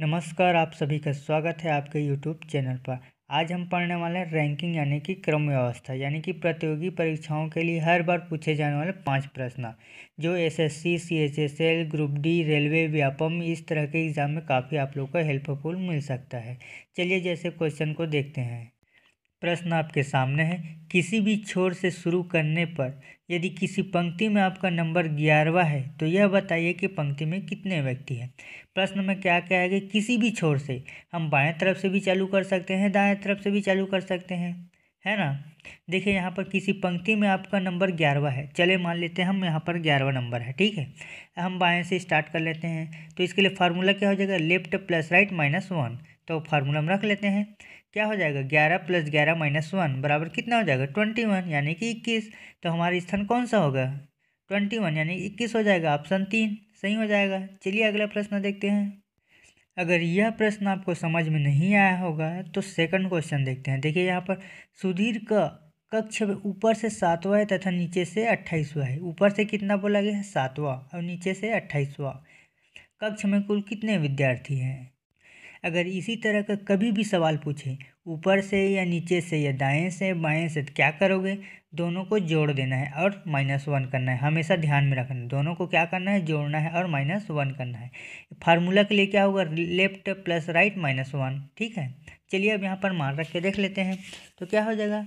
नमस्कार आप सभी का स्वागत है आपके यूट्यूब चैनल पर आज हम पढ़ने वाले हैं रैंकिंग यानी कि क्रम व्यवस्था यानी कि प्रतियोगी परीक्षाओं के लिए हर बार पूछे जाने वाले पांच प्रश्न जो SSC, CHSL, group D railway Vyapam इस तरह के एग्ज़ाम में काफ़ी आप लोग को हेल्पफुल मिल सकता है चलिए जैसे क्वेश्चन को देखते हैं प्रश्न आपके सामने है किसी भी छोर से शुरू करने पर यदि किसी पंक्ति में आपका नंबर ग्यारहवा है तो यह बताइए कि पंक्ति में कितने व्यक्ति हैं प्रश्न में क्या क्या है कि किसी भी छोर से हम बाएं तरफ से भी चालू कर सकते हैं दाएं तरफ से भी चालू कर सकते हैं है ना देखिए यहाँ पर किसी पंक्ति में आपका नंबर ग्यारहवा है चले मान लेते हैं हम यहाँ पर ग्यारहवा नंबर है ठीक है हम बाएँ से स्टार्ट कर लेते हैं तो इसके लिए फार्मूला क्या हो जाएगा left plus right minus one तो फार्मूला हम रख लेते हैं क्या हो जाएगा ग्यारह प्लस ग्यारह माइनस वन बराबर कितना हो जाएगा ट्वेंटी वन यानी कि इक्कीस तो हमारा स्थान कौन सा होगा ट्वेंटी वन यानी इक्कीस हो जाएगा ऑप्शन तीन सही हो जाएगा चलिए अगला प्रश्न देखते हैं अगर यह प्रश्न आपको समझ में नहीं आया होगा तो सेकंड क्वेश्चन देखते हैं देखिए यहाँ पर सुधीर का कक्ष ऊपर से सातवा है तथा नीचे से अट्ठाईसवा है ऊपर से कितना बोला गया है सातवा और नीचे से अट्ठाईसवा कक्ष में कुल कितने विद्यार्थी हैं अगर इसी तरह का कभी भी सवाल पूछे ऊपर से या नीचे से या दाएं से बाएं से तो क्या करोगे दोनों को जोड़ देना है और माइनस वन करना है हमेशा ध्यान में रखना है दोनों को क्या करना है जोड़ना है और माइनस वन करना है फार्मूला के लिए क्या होगा left plus right minus one ठीक है चलिए अब यहाँ पर मान रख के देख लेते हैं तो क्या हो जाएगा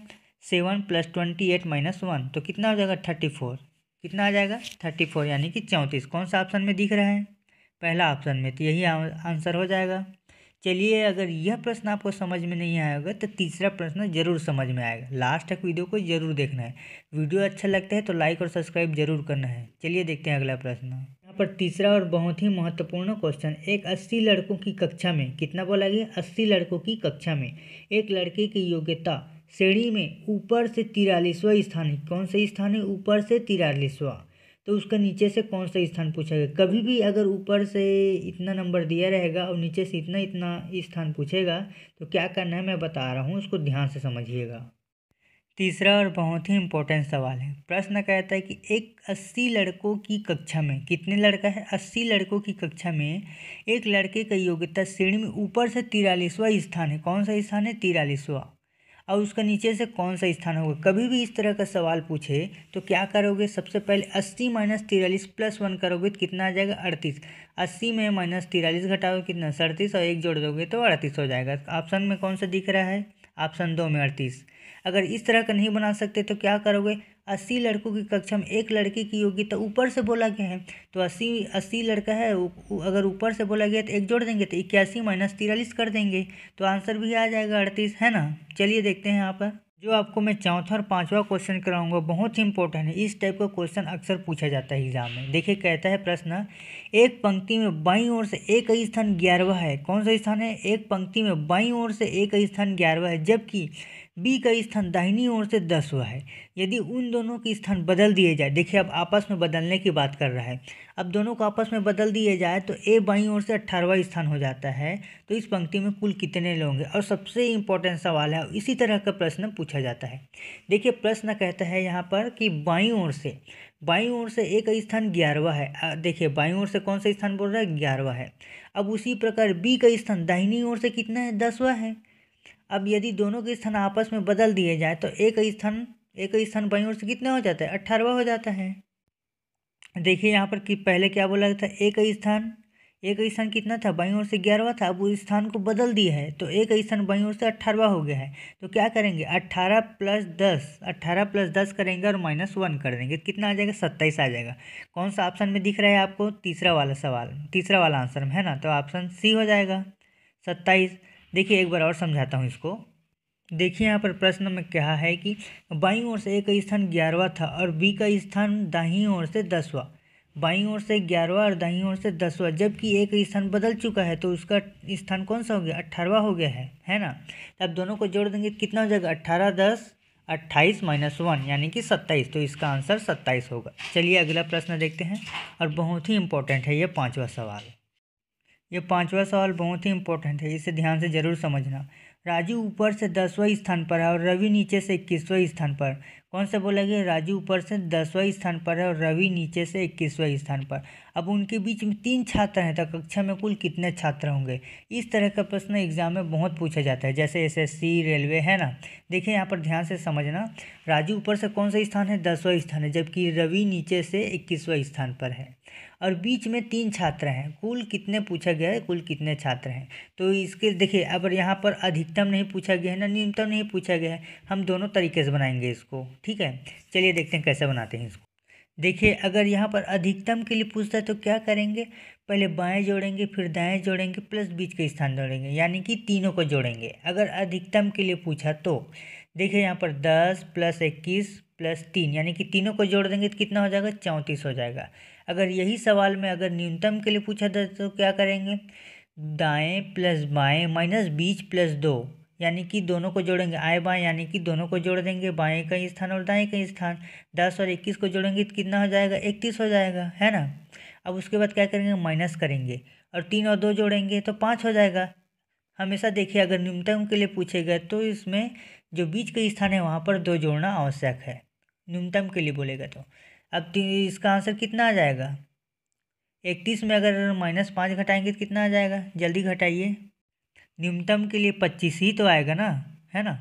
seven plus twenty eight minus one तो कितना हो जाएगा थर्टी फोर कितना आ जाएगा थर्टी फोर यानी कि चौंतीस कौन सा ऑप्शन में दिख रहा है पहला ऑप्शन में तो यही आंसर हो जाएगा चलिए अगर यह प्रश्न आपको समझ में नहीं आया होगा तो तीसरा प्रश्न जरूर समझ में आएगा लास्ट तक वीडियो को जरूर देखना है वीडियो अच्छा लगता है तो लाइक और सब्सक्राइब जरूर करना है चलिए देखते हैं अगला प्रश्न यहाँ पर तीसरा और बहुत ही महत्वपूर्ण क्वेश्चन एक अस्सी लड़कों की कक्षा में कितना बोला गया अस्सी लड़कों की कक्षा में एक लड़के की योग्यता श्रेणी में ऊपर से तिरालीसवा स्थान है कौन सा स्थान है ऊपर से तिरालीसवा तो उसका नीचे से कौन सा स्थान पूछा गया कभी भी अगर ऊपर से इतना नंबर दिया रहेगा और नीचे से इतना इतना स्थान पूछेगा तो क्या करना है मैं बता रहा हूँ उसको ध्यान से समझिएगा तीसरा और बहुत ही इम्पोर्टेंट सवाल है प्रश्न कहता है कि एक अस्सी लड़कों की कक्षा में कितने लड़का है अस्सी लड़कों की कक्षा में एक लड़के का योग्यता श्रेणी में ऊपर से तिरालीसवा स्थान है कौन सा स्थान है तिरालीसवा और उसका नीचे से कौन सा स्थान होगा कभी भी इस तरह का सवाल पूछे तो क्या करोगे सबसे पहले अस्सी माइनस तिरालीस प्लस वन करोगे तो कितना आ जाएगा अड़तीस अस्सी में माइनस तिरालीस घटाओगे कितना सड़तीस और एक जोड़ दोगे तो अड़तीस हो जाएगा ऑप्शन में कौन सा दिख रहा है ऑप्शन दो में अड़तीस अगर इस तरह का नहीं बना सकते तो क्या करोगे अस्सी लड़कों की कक्षा में एक लड़के की योग्यता तो ऊपर से बोला गया है तो अस्सी अस्सी लड़का है अगर ऊपर से बोला गया तो एक जोड़ देंगे तो इक्यासी माइनस तिरालीस कर देंगे तो आंसर भी आ जाएगा अड़तीस है ना चलिए देखते हैं यहाँ पर जो आपको मैं चौथा और पांचवा क्वेश्चन कराऊंगा बहुत ही इंपॉर्टेंट है इस टाइप का क्वेश्चन अक्सर पूछा जाता है एग्जाम में देखिए कहता है प्रश्न एक पंक्ति में बाईं ओर से एक स्थान ग्यारहवा है कौन सा स्थान है एक पंक्ति में बाईं ओर से एक स्थान ग्यारहवा है जबकि बी का स्थान दाहिनी ओर से दस हुआ है यदि उन दोनों के स्थान बदल दिए जाए देखिए अब आपस में बदलने की बात कर रहा है अब दोनों को आपस में बदल दिए जाए तो ए बाईं ओर से अट्ठारहवा स्थान हो जाता है तो इस पंक्ति में कुल कितने लोग और सबसे इम्पोर्टेंट सवाल है इसी तरह का प्रश्न पूछा जाता है देखिए प्रश्न कहता है यहाँ पर कि बाईं ओर से बाई ओर से एक स्थान ग्यारहवा है देखिए बाई ओर से कौन सा स्थान बोल रहा है ग्यारहवा है अब उसी प्रकार बी का स्थान दाहिनी ओर से कितना है दसवा है अब यदि दोनों के स्थान आपस में बदल दिए जाए तो एक स्थान एक स्थान बाई ओर से कितना हो जाता है अट्ठारहवा हो जाता है देखिए यहाँ पर कि पहले क्या बोला था एक स्थान एक स्थान कितना था बाईं ओर से ग्यारहवा था अब उस स्थान को बदल दिया है तो एक स्थान बाई ओर से अट्ठारहवा हो गया है तो क्या करेंगे अट्ठारह प्लस दस अट्ठारह प्लस दस करेंगे और माइनस वन कर देंगे तो कितना आ जाएगा सत्ताईस आ जाएगा कौन सा ऑप्शन में दिख रहा है आपको तीसरा वाला सवाल तीसरा वाला आंसर में है ना तो ऑप्शन सी हो जाएगा सत्ताईस देखिए एक बार और समझाता हूँ इसको देखिए यहाँ पर प्रश्न में क्या है कि बाई ओर से एक स्थान ग्यारहवा था और बी का स्थान दाही ओर से दसवा बाईं ओर से ग्यारहवा और दाईं ओर से दसवा जबकि एक स्थान बदल चुका है तो उसका स्थान कौन सा हो गया अट्ठारहवा हो गया है है ना अब तो दोनों को जोड़ देंगे कितना हो जाएगा अट्ठारह दस अट्ठाईस माइनस वन यानी कि सत्ताईस तो इसका आंसर सत्ताईस होगा चलिए अगला प्रश्न देखते हैं और बहुत ही इंपॉर्टेंट है ये पाँचवा सवाल ये पाँचवा सवाल बहुत ही इंपॉर्टेंट है इसे ध्यान से जरूर समझना राजू ऊपर से दसवें स्थान पर है और रवि नीचे से इक्कीसवें स्थान पर कौन सा बोला गया राजू ऊपर से दसवें स्थान पर है और रवि नीचे से इक्कीसवें स्थान पर अब उनके बीच में तीन छात्र हैं तो कक्षा में कुल कितने छात्र होंगे इस तरह का प्रश्न एग्जाम में बहुत पूछा जाता है जैसे एसएससी रेलवे है ना देखिए यहाँ पर ध्यान से समझना राजू ऊपर से कौन सा स्थान है दसवां स्थान है जबकि रवि नीचे से इक्कीसवें स्थान पर है और बीच में तीन छात्र हैं कुल कितने पूछा गया है कुल कितने छात्र हैं तो इसके देखिए अब यहाँ पर अधिकतम नहीं पूछा गया है ना न्यूनतम नहीं पूछा गया है हम दोनों तरीके से बनाएंगे इसको ठीक है चलिए देखते हैं कैसे बनाते हैं इसको देखिए अगर यहाँ पर अधिकतम के लिए पूछता है तो क्या करेंगे पहले बाएं जोड़ेंगे फिर दाएं जोड़ेंगे प्लस बीच के स्थान जोड़ेंगे यानी कि तीनों को जोड़ेंगे अगर अधिकतम के लिए पूछा तो देखिए यहाँ पर दस प्लस इक्कीस प्लस तीन यानी कि तीनों को जोड़ देंगे तो कितना हो जाएगा चौंतीस हो जाएगा अगर यही सवाल में अगर न्यूनतम के लिए पूछा तो क्या करेंगे दाएँ प्लस बाएँ माइनस बीच प्लस दो यानी कि दोनों को जोड़ेंगे आए बाएँ यानी कि दोनों को जोड़ देंगे बाएँ का स्थान और दाएँ का स्थान दस और इक्कीस को जोड़ेंगे तो कितना हो जाएगा इकतीस हो जाएगा है ना अब उसके बाद क्या करेंगे माइनस करेंगे और तीन और दो जोड़ेंगे तो पाँच हो जाएगा हमेशा देखिए अगर न्यूनतम के लिए पूछे गए तो इसमें जो बीच का स्थान है वहाँ पर दो जोड़ना आवश्यक है न्यूनतम के लिए बोलेगा तो अब इसका आंसर कितना आ जाएगा इकतीस में अगर माइनस पाँच घटाएंगे तो कितना आ जाएगा जल्दी घटाइए न्यूनतम के लिए पच्चीस ही तो आएगा ना है ना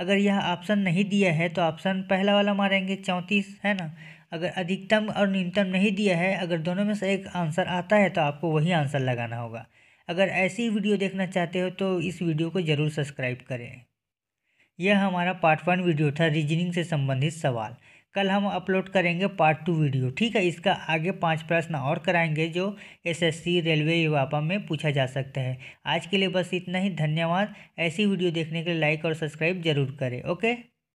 अगर यह ऑप्शन नहीं दिया है तो ऑप्शन पहला वाला मारेंगे चौंतीस है ना अगर अधिकतम और न्यूनतम नहीं दिया है अगर दोनों में से एक आंसर आता है तो आपको वही आंसर लगाना होगा अगर ऐसी वीडियो देखना चाहते हो तो इस वीडियो को ज़रूर सब्सक्राइब करें यह हमारा पार्ट वन वीडियो था रीजनिंग से संबंधित सवाल कल हम अपलोड करेंगे पार्ट टू वीडियो ठीक है इसका आगे पांच प्रश्न और कराएंगे जो एसएससी रेलवे युवापा में पूछा जा सकता है आज के लिए बस इतना ही धन्यवाद ऐसी वीडियो देखने के लिए लाइक और सब्सक्राइब जरूर करें ओके